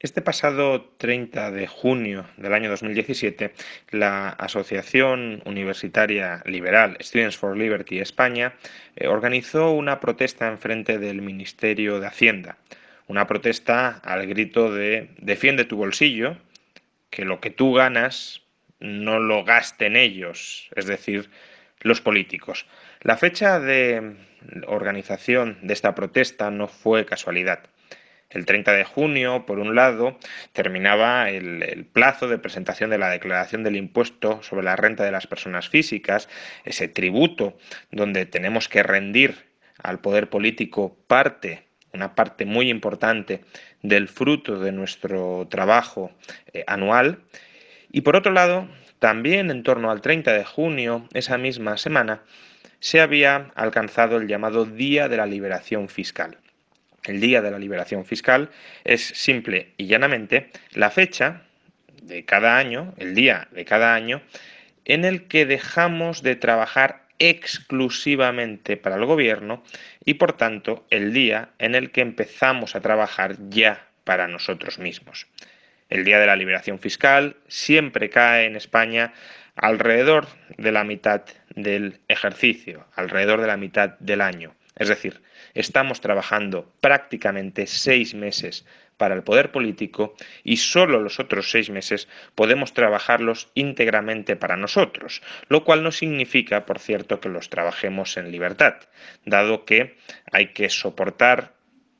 Este pasado 30 de junio del año 2017, la Asociación Universitaria Liberal Students for Liberty España eh, organizó una protesta en frente del Ministerio de Hacienda. Una protesta al grito de defiende tu bolsillo, que lo que tú ganas no lo gasten ellos, es decir, los políticos. La fecha de organización de esta protesta no fue casualidad el 30 de junio, por un lado, terminaba el, plazo de presentación de la declaración del impuesto sobre la renta de las personas físicas, ese tributo donde tenemos que rendir al poder político parte una parte muy importante del fruto de nuestro trabajo eh, anual. Y por otro lado, también en torno al 30 de junio, esa misma semana, se había alcanzado el llamado Día de la Liberación Fiscal el día de la liberación fiscal, es simple y llanamente la fecha de cada año, el día de cada año, en el que dejamos de trabajar exclusivamente para el gobierno y por tanto el día en el que empezamos a trabajar ya para nosotros mismos. El día de la liberación fiscal siempre cae en España alrededor de la mitad del ejercicio, alrededor de la mitad del año. Es decir, estamos trabajando prácticamente seis meses para el poder político y solo los otros seis meses podemos trabajarlos íntegramente para nosotros, lo cual no significa, por cierto, que los trabajemos en libertad, dado que hay que soportar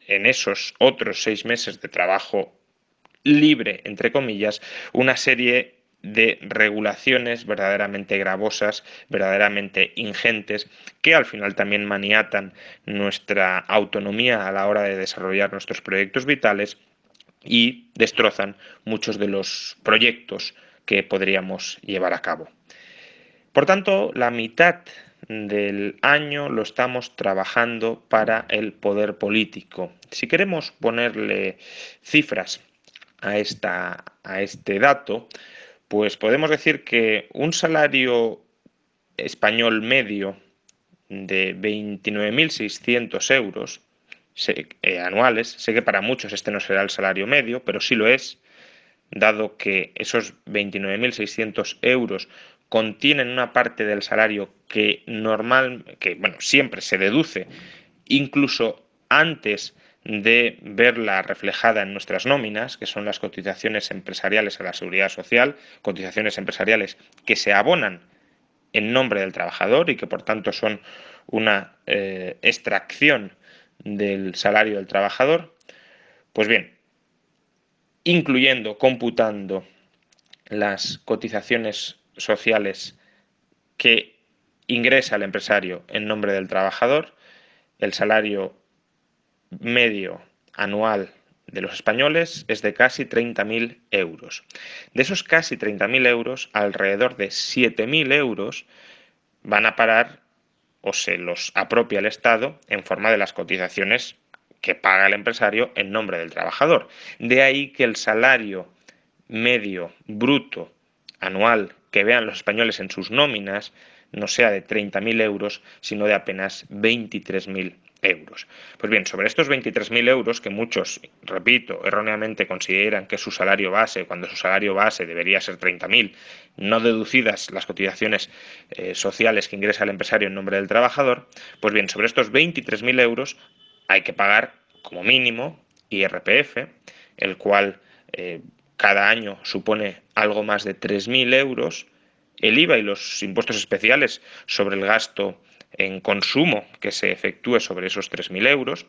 en esos otros seis meses de trabajo libre, entre comillas, una serie de regulaciones verdaderamente gravosas, verdaderamente ingentes, que al final también maniatan nuestra autonomía a la hora de desarrollar nuestros proyectos vitales y destrozan muchos de los proyectos que podríamos llevar a cabo. Por tanto, la mitad del año lo estamos trabajando para el poder político. Si queremos ponerle cifras a, esta, a este dato, pues podemos decir que un salario español medio de 29.600 euros eh, anuales, sé que para muchos este no será el salario medio, pero sí lo es, dado que esos 29.600 euros contienen una parte del salario que normal, que bueno, siempre se deduce, incluso antes de verla reflejada en nuestras nóminas, que son las cotizaciones empresariales a la seguridad social, cotizaciones empresariales que se abonan en nombre del trabajador y que por tanto son una eh, extracción del salario del trabajador. Pues bien, incluyendo, computando las cotizaciones sociales que ingresa el empresario en nombre del trabajador, el salario medio anual de los españoles es de casi 30.000 euros. De esos casi 30.000 euros, alrededor de 7.000 euros van a parar o se los apropia el Estado en forma de las cotizaciones que paga el empresario en nombre del trabajador. De ahí que el salario medio bruto anual que vean los españoles en sus nóminas no sea de 30.000 euros, sino de apenas 23.000 euros. Pues bien, sobre estos 23.000 euros, que muchos, repito, erróneamente consideran que su salario base, cuando su salario base debería ser 30.000, no deducidas las cotizaciones eh, sociales que ingresa el empresario en nombre del trabajador, pues bien, sobre estos 23.000 euros hay que pagar como mínimo IRPF, el cual eh, cada año supone algo más de 3.000 euros, el IVA y los impuestos especiales sobre el gasto en consumo que se efectúe sobre esos 3.000 euros,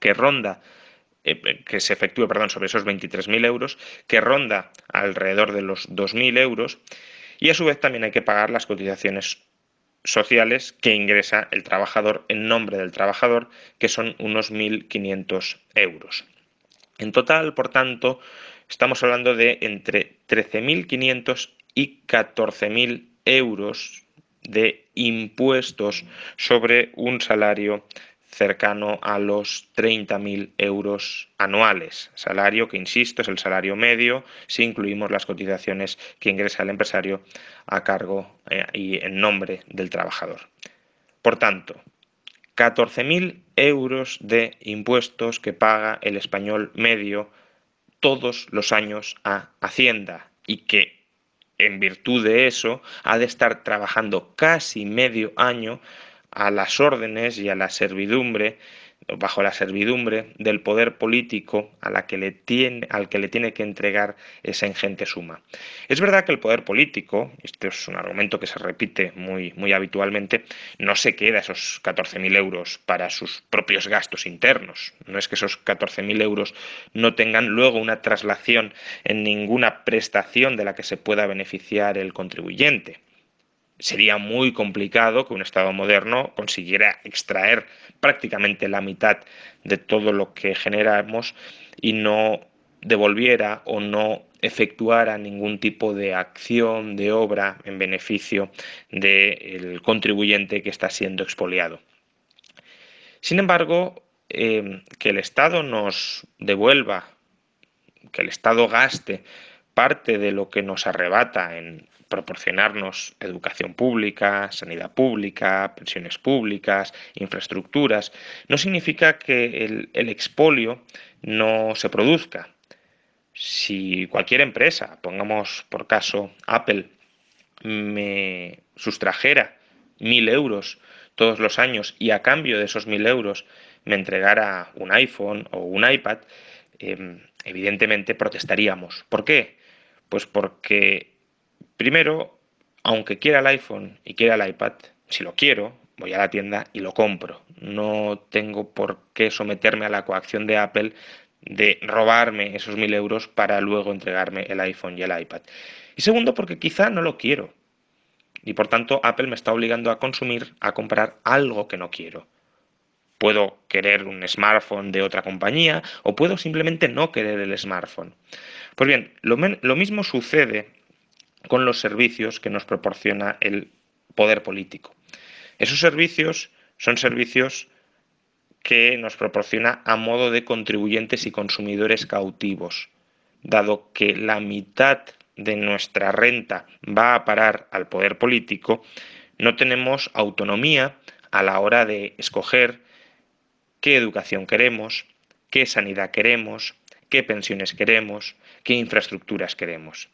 que ronda eh, que se efectúe, perdón, sobre esos 23.000 euros, que ronda alrededor de los 2.000 euros, y a su vez también hay que pagar las cotizaciones sociales que ingresa el trabajador en nombre del trabajador, que son unos 1.500 euros. En total, por tanto, estamos hablando de entre 13.500 y 14.000 euros de impuestos sobre un salario cercano a los 30.000 euros anuales. Salario que, insisto, es el salario medio si incluimos las cotizaciones que ingresa el empresario a cargo eh, y en nombre del trabajador. Por tanto, 14.000 euros de impuestos que paga el español medio todos los años a Hacienda y que en virtud de eso, ha de estar trabajando casi medio año a las órdenes y a la servidumbre bajo la servidumbre del poder político a la que le tiene, al que le tiene que entregar esa ingente suma. Es verdad que el poder político, este es un argumento que se repite muy, muy habitualmente, no se queda esos 14.000 euros para sus propios gastos internos. No es que esos 14.000 euros no tengan luego una traslación en ninguna prestación de la que se pueda beneficiar el contribuyente sería muy complicado que un Estado moderno consiguiera extraer prácticamente la mitad de todo lo que generamos y no devolviera o no efectuara ningún tipo de acción, de obra en beneficio del contribuyente que está siendo expoliado. Sin embargo, em, que el Estado nos devuelva, que el Estado gaste parte de lo que nos arrebata en proporcionarnos educación pública, sanidad pública, pensiones públicas, infraestructuras, no significa que el, expolio no se produzca. Si cualquier empresa, pongamos por caso Apple, me sustrajera mil euros todos los años y a cambio de esos mil euros me entregara un iPhone o un iPad, em, evidentemente protestaríamos. ¿Por qué? Pues porque Primero, aunque quiera el iPhone y quiera el iPad, si lo quiero, voy a la tienda y lo compro. No tengo por qué someterme a la coacción de Apple de robarme esos mil euros para luego entregarme el iPhone y el iPad. Y segundo, porque quizá no lo quiero. Y por tanto, Apple me está obligando a consumir, a comprar algo que no quiero. Puedo querer un smartphone de otra compañía o puedo simplemente no querer el smartphone. Pues bien, lo, lo mismo sucede con los servicios que nos proporciona el poder político. Esos servicios son servicios que nos proporciona a modo de contribuyentes y consumidores cautivos, dado que la mitad de nuestra renta va a parar al poder político, no tenemos autonomía a la hora de escoger qué educación queremos, qué sanidad queremos, qué pensiones queremos, qué infraestructuras queremos.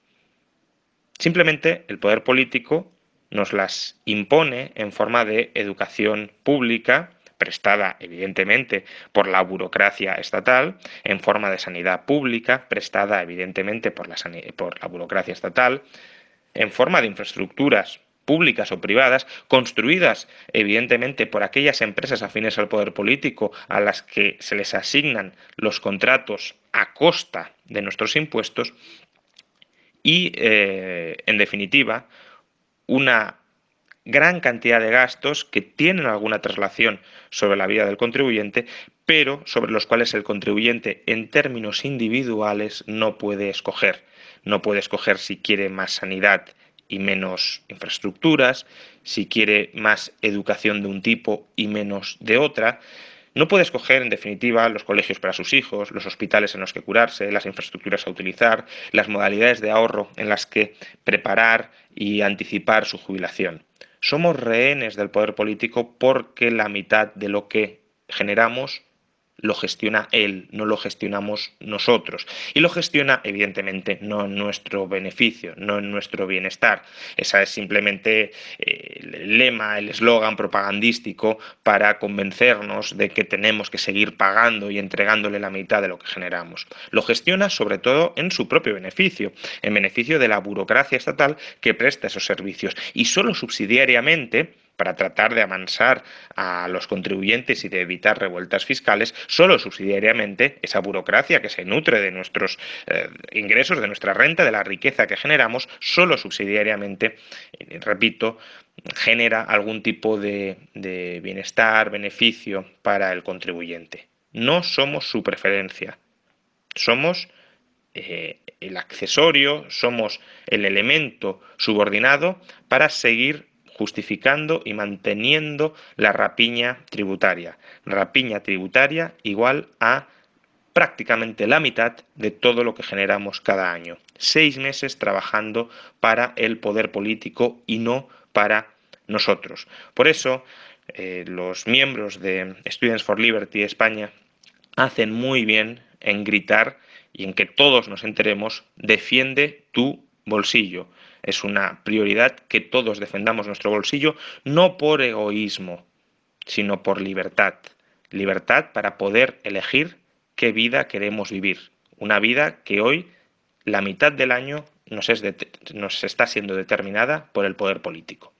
Simplemente el poder político nos las impone en forma de educación pública, prestada evidentemente por la burocracia estatal, en forma de sanidad pública, prestada evidentemente por la, burocracia estatal, en forma de infraestructuras públicas o privadas, construidas evidentemente por aquellas empresas afines al poder político a las que se les asignan los contratos a costa de nuestros impuestos y, eh, en definitiva, una gran cantidad de gastos que tienen alguna traslación sobre la vida del contribuyente, pero sobre los cuales el contribuyente en términos individuales no puede escoger. No puede escoger si quiere más sanidad y menos infraestructuras, si quiere más educación de un tipo y menos de otra, no puede escoger, en definitiva, los colegios para sus hijos, los hospitales en los que curarse, las infraestructuras a utilizar, las modalidades de ahorro en las que preparar y anticipar su jubilación. Somos rehenes del poder político porque la mitad de lo que generamos lo gestiona él, no lo gestionamos nosotros. Y lo gestiona, evidentemente, no en nuestro beneficio, no en nuestro bienestar. Esa es simplemente eh, el lema, el eslogan propagandístico para convencernos de que tenemos que seguir pagando y entregándole la mitad de lo que generamos. Lo gestiona sobre todo en su propio beneficio, en beneficio de la burocracia estatal que presta esos servicios y solo subsidiariamente para tratar de amansar a los contribuyentes y de evitar revueltas fiscales, solo subsidiariamente esa burocracia que se nutre de nuestros eh, ingresos, de nuestra renta, de la riqueza que generamos, solo subsidiariamente, eh, repito, genera algún tipo de, bienestar, beneficio para el contribuyente. No somos su preferencia, somos eh, el accesorio, somos el elemento subordinado para seguir justificando y manteniendo la rapiña tributaria. Rapiña tributaria igual a prácticamente la mitad de todo lo que generamos cada año. Seis meses trabajando para el poder político y no para nosotros. Por eso, eh, los miembros de Students for Liberty España hacen muy bien en gritar y en que todos nos enteremos, defiende tu bolsillo. Es una prioridad que todos defendamos nuestro bolsillo, no por egoísmo, sino por libertad. Libertad para poder elegir qué vida queremos vivir. Una vida que hoy, la mitad del año, nos, nos está siendo determinada por el poder político.